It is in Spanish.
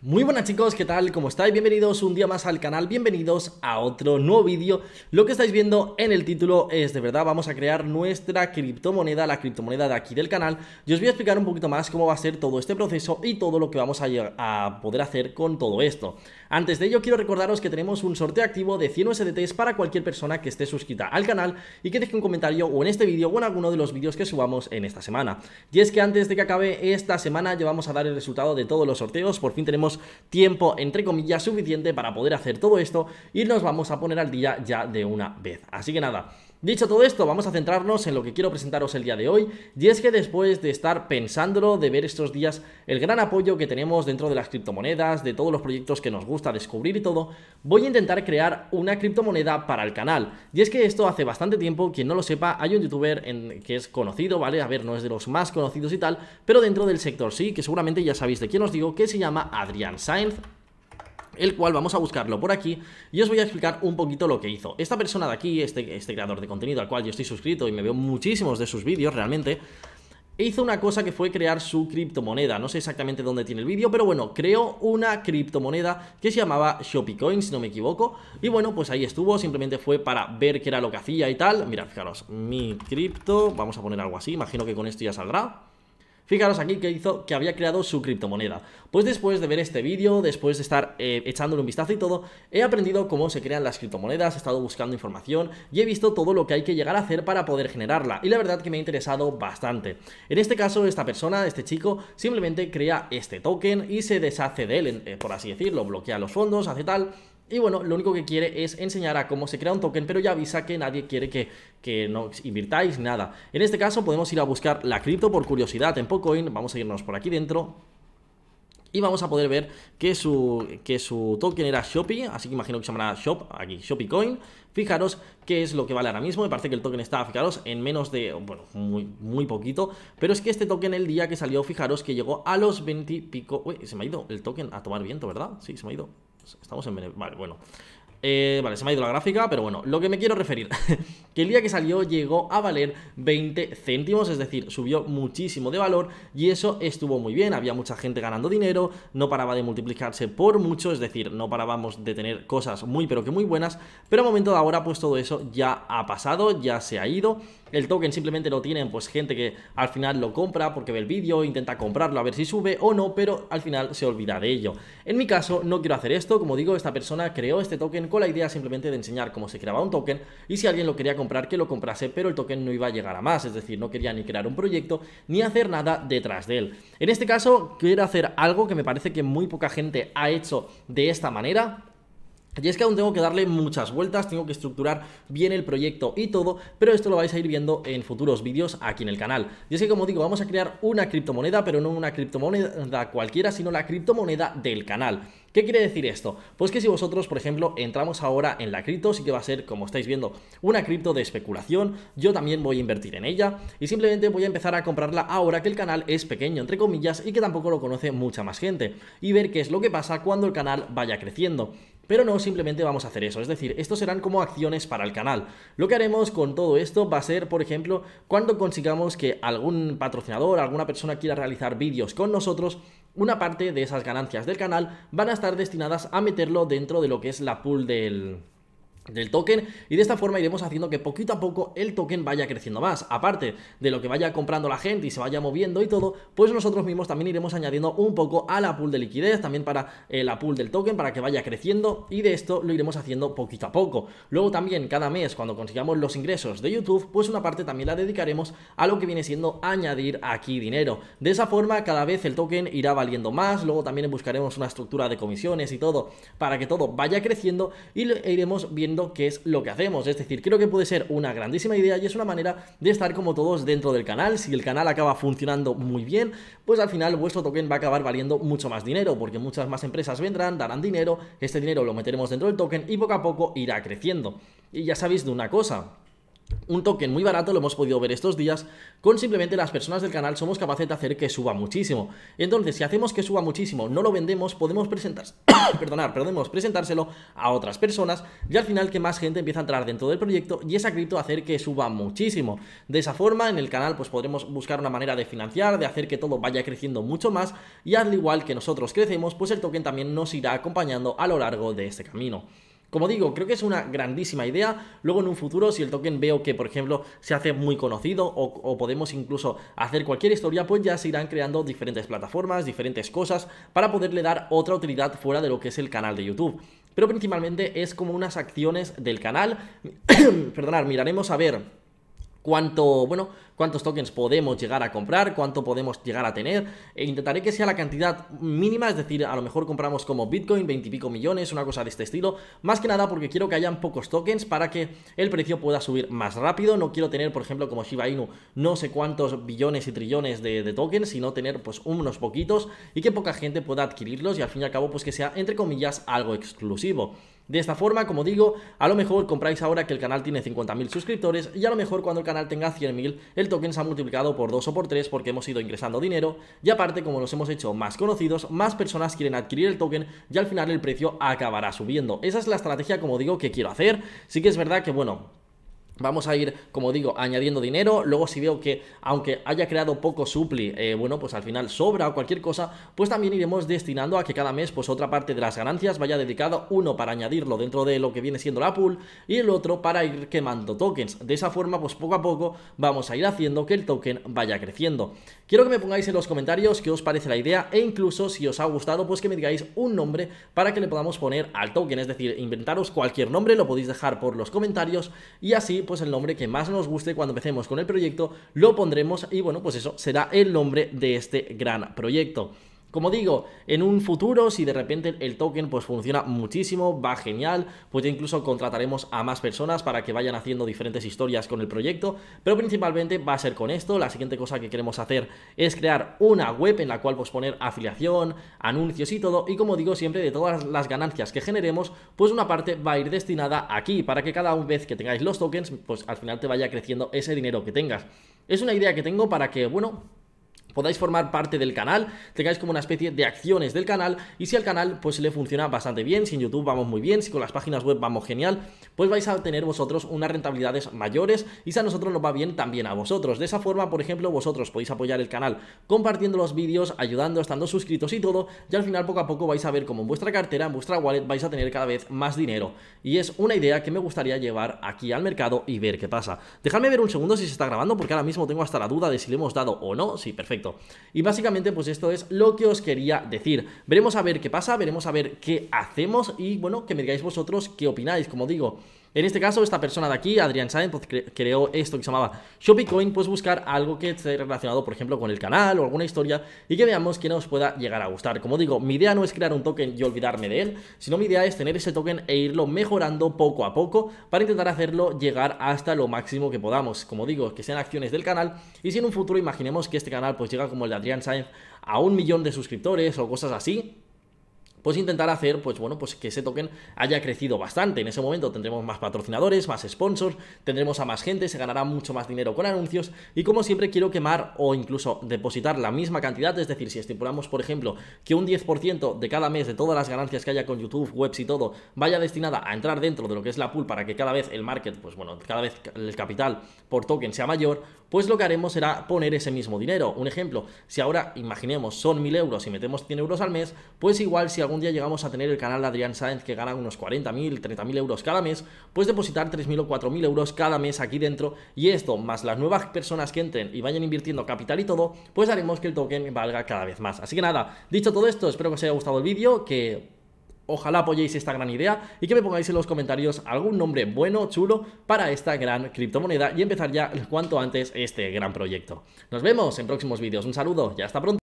Muy buenas chicos, ¿qué tal? ¿Cómo estáis? Bienvenidos un día más al canal, bienvenidos a otro nuevo vídeo Lo que estáis viendo en el título es de verdad, vamos a crear nuestra criptomoneda, la criptomoneda de aquí del canal Y os voy a explicar un poquito más cómo va a ser todo este proceso y todo lo que vamos a, poder hacer con todo esto Antes de ello quiero recordaros que tenemos un sorteo activo de 100 USDTs para cualquier persona que esté suscrita al canal Y que deje un comentario o en este vídeo o en alguno de los vídeos que subamos en esta semana Y es que antes de que acabe esta semana ya vamos a dar el resultado de todos los sorteos, por fin tenemos tiempo, entre comillas, suficiente para poder hacer todo esto y nos vamos a poner al día ya de una vez. Así que nada, Dicho todo esto, vamos a centrarnos en lo que quiero presentaros el día de hoy, y es que después de estar pensándolo, de ver estos días el gran apoyo que tenemos dentro de las criptomonedas, de todos los proyectos que nos gusta descubrir y todo, voy a intentar crear una criptomoneda para el canal. Y es que esto hace bastante tiempo, quien no lo sepa, hay un youtuber en, que es conocido, ¿vale? A ver, no es de los más conocidos y tal, pero dentro del sector sí, que seguramente ya sabéis de quién os digo, que se llama Adrián Sainz el cual vamos a buscarlo por aquí y os voy a explicar un poquito lo que hizo. Esta persona de aquí, este, este creador de contenido al cual yo estoy suscrito y me veo muchísimos de sus vídeos realmente, hizo una cosa que fue crear su criptomoneda. No sé exactamente dónde tiene el vídeo, pero bueno, creó una criptomoneda que se llamaba Shopicoin, si no me equivoco. Y bueno, pues ahí estuvo, simplemente fue para ver qué era lo que hacía y tal. Mira, fijaros, mi cripto, vamos a poner algo así, imagino que con esto ya saldrá. Fijaros aquí que hizo que había creado su criptomoneda. Pues después de ver este vídeo, después de estar eh, echándole un vistazo y todo, he aprendido cómo se crean las criptomonedas, he estado buscando información y he visto todo lo que hay que llegar a hacer para poder generarla. Y la verdad que me ha interesado bastante. En este caso, esta persona, este chico, simplemente crea este token y se deshace de él, eh, por así decirlo, bloquea los fondos, hace tal y bueno, lo único que quiere es enseñar a cómo se crea un token, pero ya avisa que nadie quiere que, no invirtáis nada. En este caso podemos ir a buscar la cripto por curiosidad en Pocoin. Vamos a irnos por aquí dentro. Y vamos a poder ver que su, que su token era Shopee, así que imagino que se llamará Shop, aquí Shopee Coin. Fijaros qué es lo que vale ahora mismo, me parece que el token está, fijaros, en menos de, bueno, muy, muy poquito. Pero es que este token el día que salió, fijaros que llegó a los 20 y pico... Uy, se me ha ido el token a tomar viento, ¿verdad? Sí, se me ha ido. Estamos en Vale, bueno. Eh, vale, se me ha ido la gráfica, pero bueno, lo que me quiero referir, que el día que salió llegó a valer 20 céntimos, es decir, subió muchísimo de valor y eso estuvo muy bien, había mucha gente ganando dinero, no paraba de multiplicarse por mucho, es decir, no parábamos de tener cosas muy pero que muy buenas, pero al momento de ahora pues todo eso ya ha pasado, ya se ha ido el token simplemente lo tienen pues gente que al final lo compra porque ve el vídeo, intenta comprarlo a ver si sube o no, pero al final se olvida de ello. En mi caso no quiero hacer esto, como digo, esta persona creó este token con la idea simplemente de enseñar cómo se creaba un token y si alguien lo quería comprar que lo comprase, pero el token no iba a llegar a más, es decir, no quería ni crear un proyecto ni hacer nada detrás de él. En este caso quiero hacer algo que me parece que muy poca gente ha hecho de esta manera y es que aún tengo que darle muchas vueltas, tengo que estructurar bien el proyecto y todo, pero esto lo vais a ir viendo en futuros vídeos aquí en el canal. Y es que como digo, vamos a crear una criptomoneda, pero no una criptomoneda cualquiera, sino la criptomoneda del canal. ¿Qué quiere decir esto? Pues que si vosotros, por ejemplo, entramos ahora en la cripto, sí que va a ser, como estáis viendo, una cripto de especulación, yo también voy a invertir en ella y simplemente voy a empezar a comprarla ahora que el canal es pequeño, entre comillas, y que tampoco lo conoce mucha más gente, y ver qué es lo que pasa cuando el canal vaya creciendo. Pero no simplemente vamos a hacer eso, es decir, estos serán como acciones para el canal. Lo que haremos con todo esto va a ser, por ejemplo, cuando consigamos que algún patrocinador, alguna persona quiera realizar vídeos con nosotros, una parte de esas ganancias del canal van a estar destinadas a meterlo dentro de lo que es la pool del del token y de esta forma iremos haciendo que poquito a poco el token vaya creciendo más. Aparte de lo que vaya comprando la gente y se vaya moviendo y todo, pues nosotros mismos también iremos añadiendo un poco a la pool de liquidez, también para eh, la pool del token, para que vaya creciendo y de esto lo iremos haciendo poquito a poco. Luego también cada mes cuando consigamos los ingresos de YouTube, pues una parte también la dedicaremos a lo que viene siendo añadir aquí dinero. De esa forma cada vez el token irá valiendo más, luego también buscaremos una estructura de comisiones y todo para que todo vaya creciendo y e iremos viendo que qué es lo que hacemos. Es decir, creo que puede ser una grandísima idea y es una manera de estar como todos dentro del canal. Si el canal acaba funcionando muy bien, pues al final vuestro token va a acabar valiendo mucho más dinero, porque muchas más empresas vendrán, darán dinero, este dinero lo meteremos dentro del token y poco a poco irá creciendo. Y ya sabéis de una cosa, un token muy barato, lo hemos podido ver estos días, con simplemente las personas del canal somos capaces de hacer que suba muchísimo. Entonces, si hacemos que suba muchísimo, no lo vendemos, podemos presentar, perdonar, podemos presentárselo a otras personas y al final que más gente empieza a entrar dentro del proyecto y esa cripto hacer que suba muchísimo. De esa forma, en el canal pues podremos buscar una manera de financiar, de hacer que todo vaya creciendo mucho más y al igual que nosotros crecemos, pues el token también nos irá acompañando a lo largo de este camino. Como digo, creo que es una grandísima idea. Luego en un futuro, si el token veo que, por ejemplo, se hace muy conocido o, podemos incluso hacer cualquier historia, pues ya se irán creando diferentes plataformas, diferentes cosas para poderle dar otra utilidad fuera de lo que es el canal de YouTube. Pero principalmente es como unas acciones del canal. Perdonad, miraremos a ver cuánto, bueno, cuántos tokens podemos llegar a comprar, cuánto podemos llegar a tener. E intentaré que sea la cantidad mínima, es decir, a lo mejor compramos como Bitcoin 20 millones, una cosa de este estilo. Más que nada porque quiero que hayan pocos tokens para que el precio pueda subir más rápido. No quiero tener, por ejemplo, como Shiba Inu, no sé cuántos billones y trillones de, tokens, sino tener pues unos poquitos y que poca gente pueda adquirirlos y al fin y al cabo pues que sea, entre comillas, algo exclusivo. De esta forma, como digo, a lo mejor compráis ahora que el canal tiene 50.000 suscriptores y a lo mejor cuando el canal tenga 100.000, el token se ha multiplicado por 2 o por 3 porque hemos ido ingresando dinero y aparte como los hemos hecho más conocidos, más personas quieren adquirir el token y al final el precio acabará subiendo. Esa es la estrategia como digo que quiero hacer. Sí que es verdad que bueno, Vamos a ir, como digo, añadiendo dinero. Luego, si veo que, aunque haya creado poco supli, eh, bueno, pues al final sobra o cualquier cosa, pues también iremos destinando a que cada mes, pues otra parte de las ganancias vaya dedicado uno para añadirlo dentro de lo que viene siendo la pool y el otro para ir quemando tokens. De esa forma, pues poco a poco vamos a ir haciendo que el token vaya creciendo. Quiero que me pongáis en los comentarios qué os parece la idea e incluso si os ha gustado, pues que me digáis un nombre para que le podamos poner al token. Es decir, inventaros cualquier nombre, lo podéis dejar por los comentarios y así pues el nombre que más nos guste cuando empecemos con el proyecto, lo pondremos y bueno, pues eso será el nombre de este gran proyecto. Como digo, en un futuro, si de repente el token pues funciona muchísimo, va genial, pues incluso contrataremos a más personas para que vayan haciendo diferentes historias con el proyecto, pero principalmente va a ser con esto. La siguiente cosa que queremos hacer es crear una web en la cual pues poner afiliación, anuncios y todo, y como digo siempre, de todas las ganancias que generemos, pues una parte va a ir destinada aquí, para que cada vez que tengáis los tokens, pues al final te vaya creciendo ese dinero que tengas. Es una idea que tengo para que, bueno, podáis formar parte del canal, tengáis como una especie de acciones del canal y si al canal pues le funciona bastante bien, si en YouTube vamos muy bien, si con las páginas web vamos genial, pues vais a tener vosotros unas rentabilidades mayores y si a nosotros nos va bien también a vosotros. De esa forma, por ejemplo, vosotros podéis apoyar el canal compartiendo los vídeos, ayudando, estando suscritos y todo y al final poco a poco vais a ver como en vuestra cartera, en vuestra wallet vais a tener cada vez más dinero y es una idea que me gustaría llevar aquí al mercado y ver qué pasa. Dejadme ver un segundo si se está grabando porque ahora mismo tengo hasta la duda de si le hemos dado o no, sí, perfecto y básicamente pues esto es lo que os quería decir. Veremos a ver qué pasa, veremos a ver qué hacemos y bueno, que me digáis vosotros qué opináis. Como digo, en este caso, esta persona de aquí, Adrián Sainz, pues, creó esto que se llamaba Coin, pues buscar algo que esté relacionado, por ejemplo, con el canal o alguna historia y que veamos que nos pueda llegar a gustar. Como digo, mi idea no es crear un token y olvidarme de él, sino mi idea es tener ese token e irlo mejorando poco a poco para intentar hacerlo llegar hasta lo máximo que podamos. Como digo, que sean acciones del canal y si en un futuro imaginemos que este canal pues llega como el de Adrián Sainz a un millón de suscriptores o cosas así, pues intentar hacer, pues bueno, pues que ese token haya crecido bastante. En ese momento tendremos más patrocinadores, más sponsors, tendremos a más gente, se ganará mucho más dinero con anuncios y como siempre quiero quemar o incluso depositar la misma cantidad, es decir, si estipulamos, por ejemplo, que un 10% de cada mes de todas las ganancias que haya con YouTube, webs y todo, vaya destinada a entrar dentro de lo que es la pool para que cada vez el market, pues bueno, cada vez el capital por token sea mayor, pues lo que haremos será poner ese mismo dinero. Un ejemplo, si ahora imaginemos son 1000 euros y metemos 100 euros al mes, pues igual si algún día llegamos a tener el canal de Adrián Sáenz que gana unos 40.000, 30.000 euros cada mes, pues depositar 3.000 o 4.000 euros cada mes aquí dentro y esto, más las nuevas personas que entren y vayan invirtiendo capital y todo, pues haremos que el token valga cada vez más. Así que nada, dicho todo esto, espero que os haya gustado el vídeo, que Ojalá apoyéis esta gran idea y que me pongáis en los comentarios algún nombre bueno, chulo para esta gran criptomoneda y empezar ya cuanto antes este gran proyecto. Nos vemos en próximos vídeos. Un saludo ya hasta pronto.